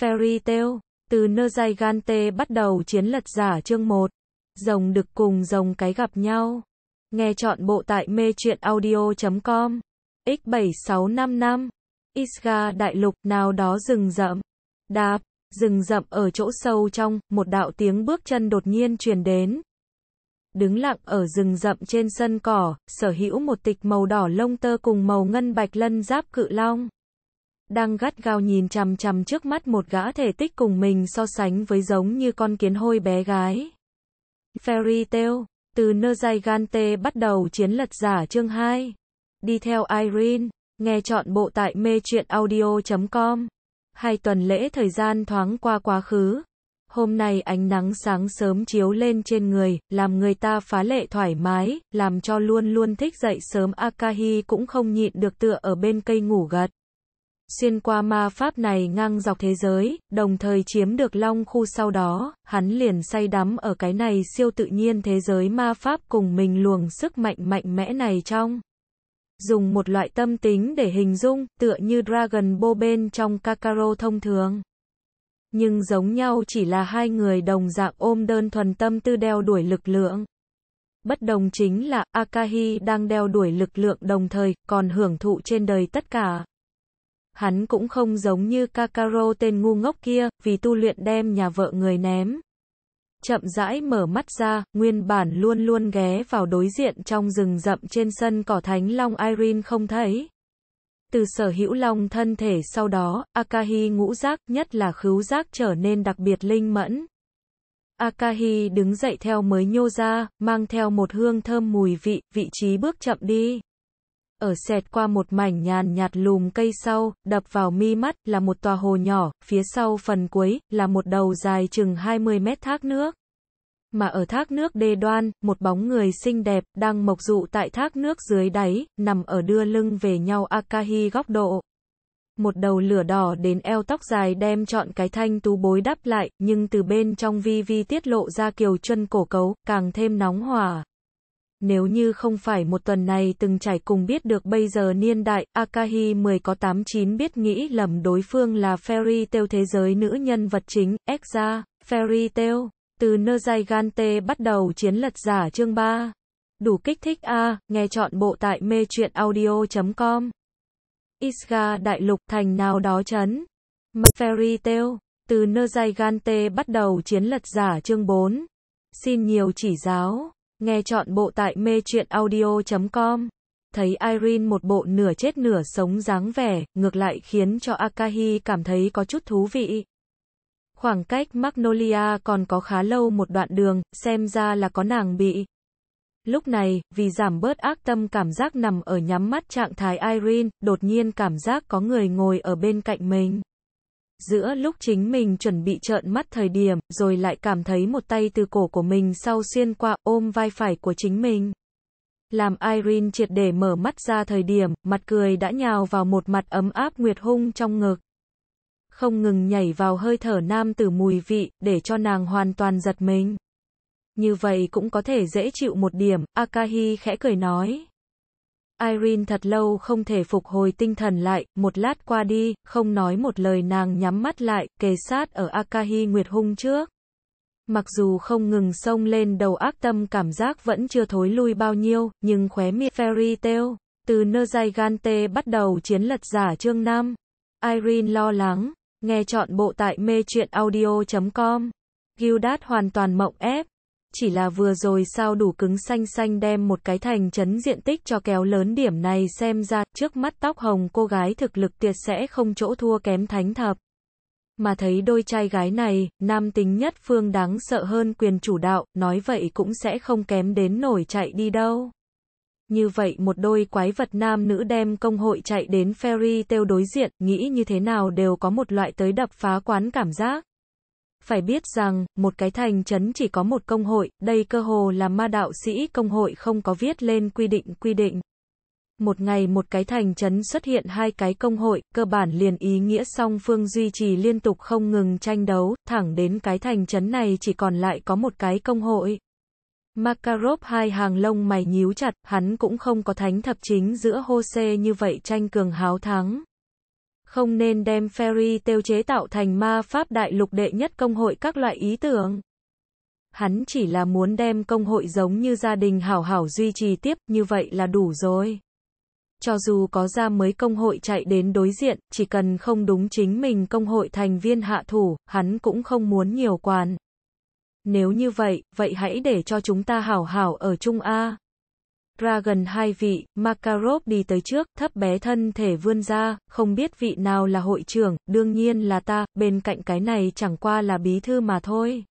Fairy Tail, từ Nergigante bắt đầu chiến lật giả chương 1. Rồng đực cùng rồng cái gặp nhau. Nghe chọn bộ tại mê truyện audio.com. X7655. Isga đại lục nào đó rừng rậm. Đạp, rừng rậm ở chỗ sâu trong, một đạo tiếng bước chân đột nhiên truyền đến. Đứng lặng ở rừng rậm trên sân cỏ, sở hữu một tịch màu đỏ lông tơ cùng màu ngân bạch lân giáp cự long đang gắt gao nhìn chằm chằm trước mắt một gã thể tích cùng mình so sánh với giống như con kiến hôi bé gái. Fairy Tail từ Nơ Dài Gante bắt đầu chiến lật giả chương 2. Đi theo Irene, nghe chọn bộ tại mê chuyện audio.com. Hai tuần lễ thời gian thoáng qua quá khứ. Hôm nay ánh nắng sáng sớm chiếu lên trên người, làm người ta phá lệ thoải mái, làm cho luôn luôn thích dậy sớm Akahi cũng không nhịn được tựa ở bên cây ngủ gật xuyên qua ma pháp này ngang dọc thế giới, đồng thời chiếm được long khu sau đó, hắn liền say đắm ở cái này siêu tự nhiên thế giới ma pháp cùng mình luồng sức mạnh mạnh mẽ này trong. Dùng một loại tâm tính để hình dung, tựa như Dragon bo bên trong Kakaro thông thường. Nhưng giống nhau chỉ là hai người đồng dạng ôm đơn thuần tâm tư đeo đuổi lực lượng. Bất đồng chính là Akahi đang đeo đuổi lực lượng đồng thời còn hưởng thụ trên đời tất cả hắn cũng không giống như Kakaro tên ngu ngốc kia, vì tu luyện đem nhà vợ người ném. Chậm rãi mở mắt ra, nguyên bản luôn luôn ghé vào đối diện trong rừng rậm trên sân cỏ thánh long Irene không thấy. Từ sở hữu long thân thể sau đó, Akahi ngũ giác, nhất là khứu giác trở nên đặc biệt linh mẫn. Akahi đứng dậy theo mới nhô ra, mang theo một hương thơm mùi vị, vị trí bước chậm đi ở xẹt qua một mảnh nhàn nhạt lùm cây sau, đập vào mi mắt là một tòa hồ nhỏ, phía sau phần cuối là một đầu dài chừng 20 mét thác nước. Mà ở thác nước đê đoan, một bóng người xinh đẹp đang mộc dụ tại thác nước dưới đáy, nằm ở đưa lưng về nhau Akahi góc độ. Một đầu lửa đỏ đến eo tóc dài đem chọn cái thanh tú bối đắp lại, nhưng từ bên trong vi vi tiết lộ ra kiều chân cổ cấu, càng thêm nóng hỏa nếu như không phải một tuần này từng trải cùng biết được bây giờ niên đại, Akahi 10 có 89 biết nghĩ lầm đối phương là fairy tale thế giới nữ nhân vật chính, Exa, fairy tale, từ Nergigante bắt đầu chiến lật giả chương 3. Đủ kích thích A, à, nghe chọn bộ tại mê chuyện audio.com. Isga đại lục thành nào đó chấn. Fairy tale, từ Nergigante bắt đầu chiến lật giả chương 4. Xin nhiều chỉ giáo. Nghe chọn bộ tại mê chuyện audio.com. Thấy Irene một bộ nửa chết nửa sống dáng vẻ, ngược lại khiến cho Akahi cảm thấy có chút thú vị. Khoảng cách Magnolia còn có khá lâu một đoạn đường, xem ra là có nàng bị. Lúc này, vì giảm bớt ác tâm cảm giác nằm ở nhắm mắt trạng thái Irene, đột nhiên cảm giác có người ngồi ở bên cạnh mình. Giữa lúc chính mình chuẩn bị trợn mắt thời điểm, rồi lại cảm thấy một tay từ cổ của mình sau xuyên qua, ôm vai phải của chính mình. Làm Irene triệt để mở mắt ra thời điểm, mặt cười đã nhào vào một mặt ấm áp nguyệt hung trong ngực. Không ngừng nhảy vào hơi thở nam tử mùi vị, để cho nàng hoàn toàn giật mình. Như vậy cũng có thể dễ chịu một điểm, Akahi khẽ cười nói. Irene thật lâu không thể phục hồi tinh thần lại, một lát qua đi, không nói một lời nàng nhắm mắt lại, kề sát ở Akahi Nguyệt Hung trước. Mặc dù không ngừng sông lên đầu ác tâm cảm giác vẫn chưa thối lui bao nhiêu, nhưng khóe miệng fairy tale, từ nơ dai gan tê bắt đầu chiến lật giả chương nam. Irene lo lắng, nghe chọn bộ tại mê audio.com. Gildas hoàn toàn mộng ép chỉ là vừa rồi sao đủ cứng xanh xanh đem một cái thành trấn diện tích cho kéo lớn điểm này xem ra, trước mắt tóc hồng cô gái thực lực tuyệt sẽ không chỗ thua kém thánh thập. Mà thấy đôi trai gái này, nam tính nhất phương đáng sợ hơn quyền chủ đạo, nói vậy cũng sẽ không kém đến nổi chạy đi đâu. Như vậy một đôi quái vật nam nữ đem công hội chạy đến ferry têu đối diện, nghĩ như thế nào đều có một loại tới đập phá quán cảm giác. Phải biết rằng, một cái thành trấn chỉ có một công hội, đây cơ hồ là ma đạo sĩ công hội không có viết lên quy định quy định. Một ngày một cái thành trấn xuất hiện hai cái công hội, cơ bản liền ý nghĩa song phương duy trì liên tục không ngừng tranh đấu, thẳng đến cái thành trấn này chỉ còn lại có một cái công hội. Makarov hai hàng lông mày nhíu chặt, hắn cũng không có thánh thập chính giữa Hose như vậy tranh cường háo thắng không nên đem Ferry tiêu chế tạo thành ma pháp đại lục đệ nhất công hội các loại ý tưởng. Hắn chỉ là muốn đem công hội giống như gia đình hảo hảo duy trì tiếp, như vậy là đủ rồi. Cho dù có ra mới công hội chạy đến đối diện, chỉ cần không đúng chính mình công hội thành viên hạ thủ, hắn cũng không muốn nhiều quan. Nếu như vậy, vậy hãy để cho chúng ta hảo hảo ở chung A ra gần hai vị, Makarov đi tới trước, thấp bé thân thể vươn ra, không biết vị nào là hội trưởng, đương nhiên là ta, bên cạnh cái này chẳng qua là bí thư mà thôi.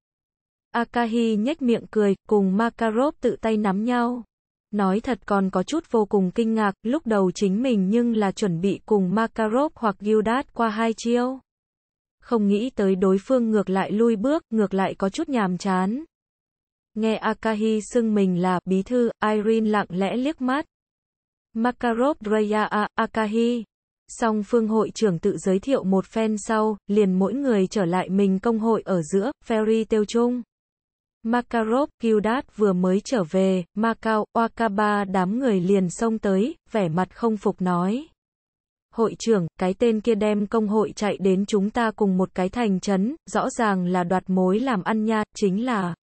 Akahi nhếch miệng cười, cùng Makarov tự tay nắm nhau. Nói thật còn có chút vô cùng kinh ngạc, lúc đầu chính mình nhưng là chuẩn bị cùng Makarov hoặc Gildat qua hai chiêu. Không nghĩ tới đối phương ngược lại lui bước, ngược lại có chút nhàm chán. Nghe Akahi xưng mình là bí thư, Irene lặng lẽ liếc mắt. Makarov Dreya Akahi. Song phương hội trưởng tự giới thiệu một phen sau, liền mỗi người trở lại mình công hội ở giữa, ferry tiêu chung. Makarov, Gildat vừa mới trở về, Macau, Wakaba đám người liền xông tới, vẻ mặt không phục nói. Hội trưởng, cái tên kia đem công hội chạy đến chúng ta cùng một cái thành trấn, rõ ràng là đoạt mối làm ăn nha, chính là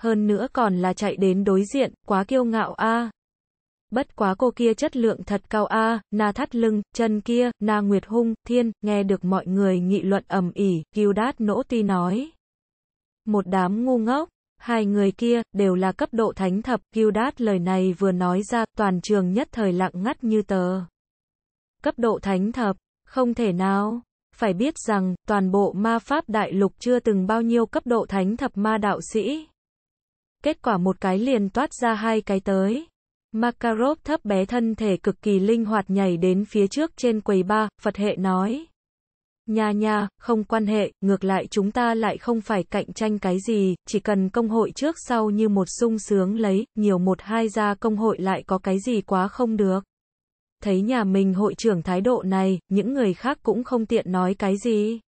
hơn nữa còn là chạy đến đối diện, quá kiêu ngạo a. À. Bất quá cô kia chất lượng thật cao a, à, na thắt lưng, chân kia, na nguyệt hung, thiên, nghe được mọi người nghị luận ầm ỉ, kiêu đát nỗ ti nói. Một đám ngu ngốc, hai người kia, đều là cấp độ thánh thập, kiêu đát lời này vừa nói ra, toàn trường nhất thời lặng ngắt như tờ. Cấp độ thánh thập, không thể nào. Phải biết rằng, toàn bộ ma pháp đại lục chưa từng bao nhiêu cấp độ thánh thập ma đạo sĩ kết quả một cái liền toát ra hai cái tới. Makarov thấp bé thân thể cực kỳ linh hoạt nhảy đến phía trước trên quầy ba, Phật hệ nói. Nhà nhà, không quan hệ, ngược lại chúng ta lại không phải cạnh tranh cái gì, chỉ cần công hội trước sau như một sung sướng lấy, nhiều một hai ra công hội lại có cái gì quá không được. Thấy nhà mình hội trưởng thái độ này, những người khác cũng không tiện nói cái gì.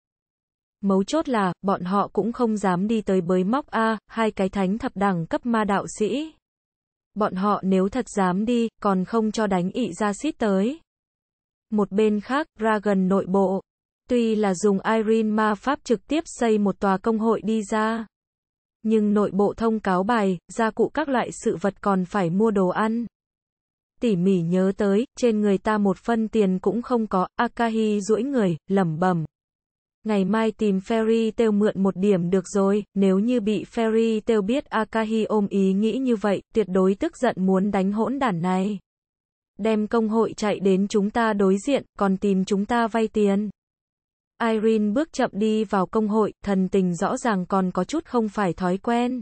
Mấu chốt là, bọn họ cũng không dám đi tới bới móc A, hai cái thánh thập đẳng cấp ma đạo sĩ. Bọn họ nếu thật dám đi, còn không cho đánh ị ra xít tới. Một bên khác, ra gần nội bộ. Tuy là dùng Irene ma pháp trực tiếp xây một tòa công hội đi ra. Nhưng nội bộ thông cáo bài, gia cụ các loại sự vật còn phải mua đồ ăn. Tỉ mỉ nhớ tới, trên người ta một phân tiền cũng không có, Akahi duỗi người, lẩm bẩm, ngày mai tìm Fairy Tail mượn một điểm được rồi, nếu như bị Fairy Tail biết Akahi ôm ý nghĩ như vậy, tuyệt đối tức giận muốn đánh hỗn đản này. Đem công hội chạy đến chúng ta đối diện, còn tìm chúng ta vay tiền. Irene bước chậm đi vào công hội, thần tình rõ ràng còn có chút không phải thói quen.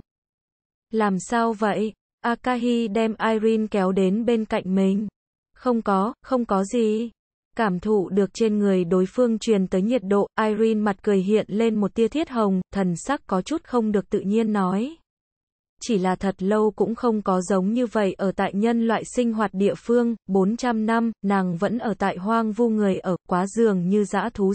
Làm sao vậy? Akahi đem Irene kéo đến bên cạnh mình. Không có, không có gì cảm thụ được trên người đối phương truyền tới nhiệt độ, Irene mặt cười hiện lên một tia thiết hồng, thần sắc có chút không được tự nhiên nói. Chỉ là thật lâu cũng không có giống như vậy ở tại nhân loại sinh hoạt địa phương, 400 năm, nàng vẫn ở tại hoang vu người ở, quá dường như dã thú